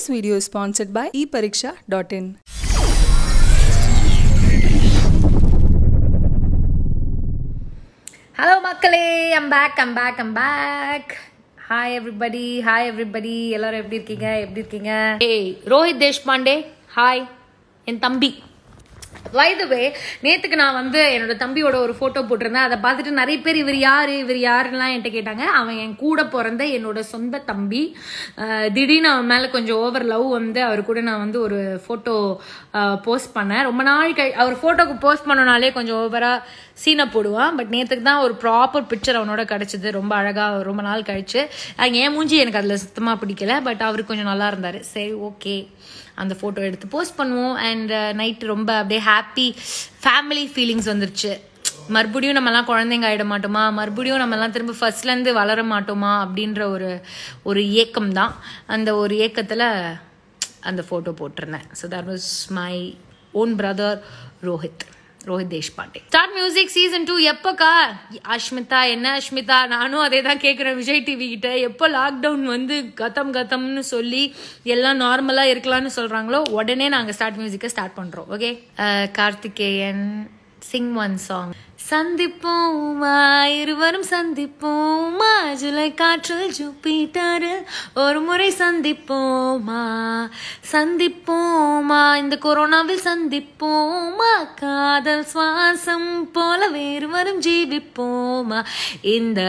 This video is sponsored by epariksha.in. Hello மக்களே I'm back I'm back I'm back hi everybody hi everybody எல்லாரும் எப்படி இருக்கீங்க எப்படி இருக்கீங்க ஏய் ரோஹித் தேஷ்பாண்டே ஹாய் என் தம்பி வயதுவே நேற்றுக்கு நான் வந்து என்னோட தம்பியோட ஒரு ஃபோட்டோ போட்டிருந்தேன் அதை பார்த்துட்டு நிறைய பேர் இவர் யார் இவர் யாருலாம் என்கிட்ட கேட்டாங்க அவன் என் கூட பிறந்த என்னோட சொந்த தம்பி திடீர்னு அவன் மேலே கொஞ்சம் ஓவர் லவ் வந்து அவர் கூட நான் வந்து ஒரு ஃபோட்டோ போஸ்ட் பண்ணேன் ரொம்ப நாள் கை அவர் ஃபோட்டோக்கு போஸ்ட் பண்ணனாலே கொஞ்சம் ஓவராக சீனை போடுவான் பட் நேற்றுக்கு தான் ஒரு ப்ராப்பர் பிக்சர் அவனோட கிடச்சிது ரொம்ப அழகாக ரொம்ப நாள் கழிச்சு என் மூஞ்சி எனக்கு அதில் சுத்தமாக பிடிக்கல பட் அவருக்கு கொஞ்சம் நல்லா இருந்தார் சரி ஓகே அந்த ஃபோட்டோ எடுத்து போஸ்ட் பண்ணுவோம் அண்ட் நைட்டு ரொம்ப அப்படியே ஹாப்பி ஃபேமிலி ஃபீலிங்ஸ் வந்துருச்சு மறுபடியும் நம்மலாம் குழந்தைங்க ஆகிட மாட்டோமா மறுபடியும் நம்மலாம் திரும்ப ஃபர்ஸ்ட்லேருந்து வளர மாட்டோமா அப்படின்ற ஒரு ஒரு இயக்கம் தான் அந்த ஒரு ஏக்கத்தில் அந்த ஃபோட்டோ போட்டிருந்தேன் so that was my own brother Rohit Rohit Deshpande start music season two எப்போக்கா அஷ்மிதா என்ன அஷ்மிதா நானும் அதே தான் கேட்குறேன் விஜய் டிவி கிட்ட எப்போ லாக்டவுன் வந்து கதம் கதம்னு சொல்லி எல்லாம் நார்மலாக இருக்கலாம்னு சொல்கிறாங்களோ உடனே நாங்கள் ஸ்டார்ட் மியூசிக்கை ஸ்டார்ட் பண்ணுறோம் okay Karthikeyan sing one song சந்திப்போமா இருவரும் சந்திப்போமா ஜூலை காற்றல் ஜூபிட்டரில் ஒரு முறை சந்திப்போமா சந்திப்போமா இந்த கொரோனாவில் சந்திப்போமா காதல் சுவாசம் போல வேறுவரும் ஜீவிப்போமா இந்த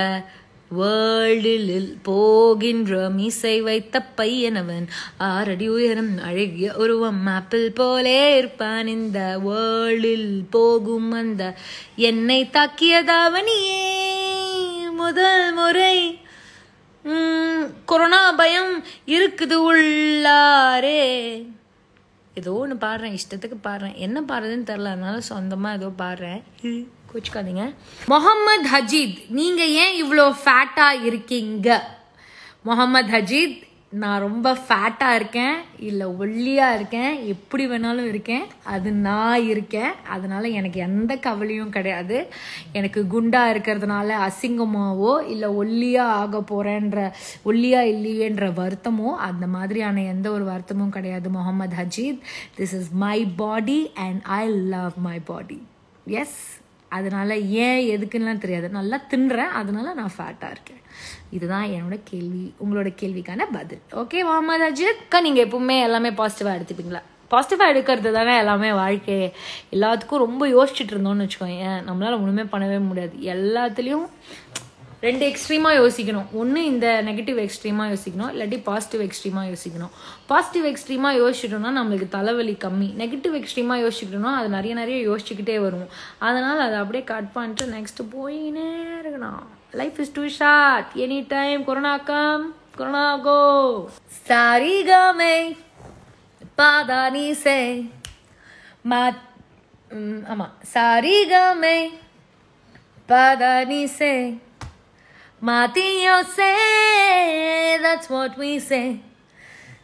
வேர்ல்டில் போகின்ற மீசை வைத்த பையனவன் ஆறடி உயரம் அழகிய உருவம் ஆப்பிள் போலே இருப்பான் இந்த வேர்ல்டில் போகும் அந்த என்னை தாக்கியதாவனியே முதல் முறை கொரோனா பயம் இருக்குது உள்ளாரே ஏதோ ஒன்று பாடுறேன் இஷ்டத்துக்கு பாடுறேன் என்ன பாடுறதுன்னு தெரில அதனால சொந்தமாக ஏதோ பாடுறேன் கோச்சுக்காதீங்க முகமது ஹஜீத் நீங்கள் ஏன் இவ்வளோ ஃபேட்டாக இருக்கீங்க முகமது ஹஜீத் நான் ரொம்ப ஃபேட்டாக இருக்கேன் இல்லை ஒல்லியாக இருக்கேன் எப்படி வேணாலும் இருக்கேன் அது நான் இருக்கேன் அதனால் எனக்கு எந்த கவலையும் கிடையாது எனக்கு குண்டாக இருக்கிறதுனால அசிங்கமாவோ இல்லை ஒல்லியாக ஆக போகிறேன்ற ஒல்லியாக இல்லையேன்ற வருத்தமோ அந்த மாதிரியான எந்த ஒரு வருத்தமும் கிடையாது Mohammed Hajeeth this is my body and I love my body yes அதனால் ஏன் எதுக்குன்னுலாம் தெரியாது நல்லா தின்றேன் அதனால நான் ஃபேட்டாக இருக்கேன் இதுதான் என்னோட கேள்வி உங்களோட கேள்விக்கான பதில் ஓகே மாமாத அஜித்க்கா நீங்கள் எப்பவுமே எல்லாமே பாசிட்டிவாக எடுத்துப்பீங்களா பாசிட்டிவாக எடுக்கிறது தானே எல்லாமே வாழ்க்கை எல்லாத்துக்கும் ரொம்ப யோசிச்சுட்டு இருந்தோம்னு வச்சுக்கோங்க நம்மளால் ஒன்றுமே பண்ணவே முடியாது எல்லாத்துலேயும் ரெண்டு எக்ஸ்ட்ரீமாக யோசிக்கணும் ஒன்று இந்த நெகட்டிவ் எக்ஸ்ட்ரீமாக யோசிக்கணும் இல்லாட்டி பாசிட்டிவ் எக்ஸ்ட்ரீமாக யோசிக்கணும் பாசிட்டிவ் எக்ஸ்ட்ரீமாக யோசிச்சிட்டோம்னா நம்மளுக்கு தலைவலி கம்மி நெகட்டிவ் எக்ஸ்ட்ரீமாக யோசிச்சுக்கிட்டோம்னா அது நிறைய நிறைய யோசிச்சுக்கிட்டே வரும் அதனால் அதை அப்படியே கட் பண்ணிட்டு நெக்ஸ்ட்டு போயினே இருக்கணும் life is too short any time corona come corona go சாரி கமே பாதானி சே மா ஆமாம் சாரி கமே பாதானி சே मातियों से that's what we say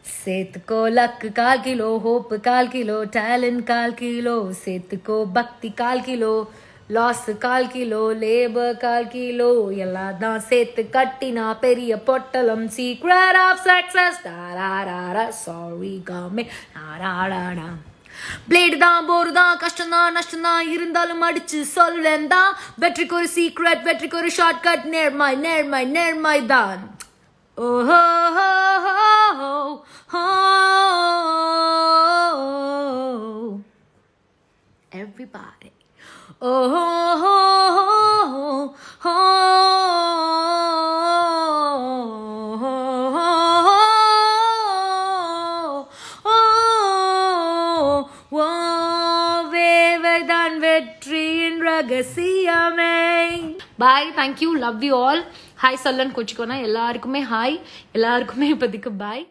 सेत को लक काल किलो होप काल किलो टैलेंट काल किलो सेत को भक्ति काल किलो லாஸ் கால் கிலோ லேபர் கால் கிலோ எல்லாத்தான் சேர்த்து கட்டினா பெரிய பொட்டலம் சீக்ரெட் ஆஃப் சக்சஸ் சாரி காமே நாராடா பிளேடு தான் போர் தான் கஷ்டம் தான் நஷ்டம் தான் இருந்தாலும் அடிச்சு சொல்வேன் தான் வெற்றிக்கு ஒரு சீக்ரெட் வெற்றிக்கு ஒரு ஷார்ட் கட் நேர்மாய் நேர்மாய் நேர்மாய் தான் ஓஹோ எவ்ரிபாடி ஓஹோ ஹோ ஹோ வெற்றியின் ரகசியமே bye thank you love you all hi சொல்லன்னு கொச்சிக்கோனா எல்லாருக்குமே ஹாய் எல்லாருக்குமே இப்போதைக்கு பாய்